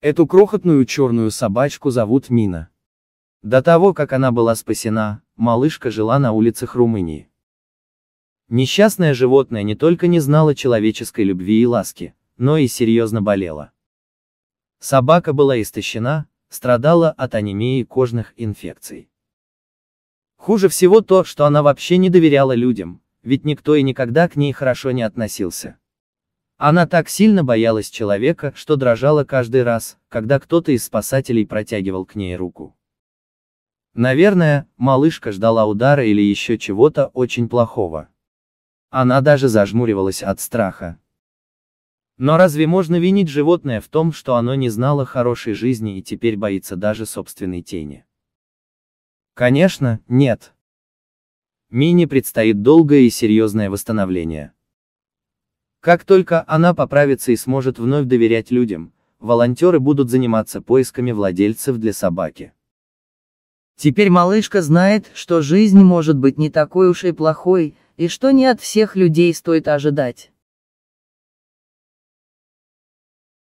Эту крохотную черную собачку зовут Мина. До того, как она была спасена, малышка жила на улицах Румынии. Несчастное животное не только не знало человеческой любви и ласки, но и серьезно болело. Собака была истощена, страдала от анемии и кожных инфекций. Хуже всего то, что она вообще не доверяла людям, ведь никто и никогда к ней хорошо не относился. Она так сильно боялась человека, что дрожала каждый раз, когда кто-то из спасателей протягивал к ней руку. Наверное, малышка ждала удара или еще чего-то очень плохого. Она даже зажмуривалась от страха. Но разве можно винить животное в том, что оно не знало хорошей жизни и теперь боится даже собственной тени? Конечно, нет. Мини предстоит долгое и серьезное восстановление. Как только она поправится и сможет вновь доверять людям, волонтеры будут заниматься поисками владельцев для собаки. Теперь малышка знает, что жизнь может быть не такой уж и плохой, и что не от всех людей стоит ожидать.